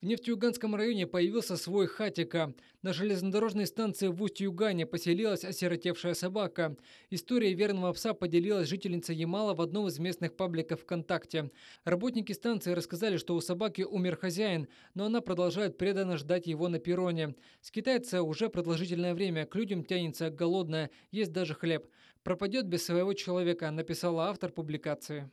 В Нефтьюганском районе появился свой хатика. На железнодорожной станции в Усть-Югане поселилась осиротевшая собака. Историей верного пса поделилась жительница Ямала в одном из местных пабликов ВКонтакте. Работники станции рассказали, что у собаки умер хозяин, но она продолжает преданно ждать его на перроне. С китайца уже продолжительное время, к людям тянется голодная, есть даже хлеб. «Пропадет без своего человека», написала автор публикации.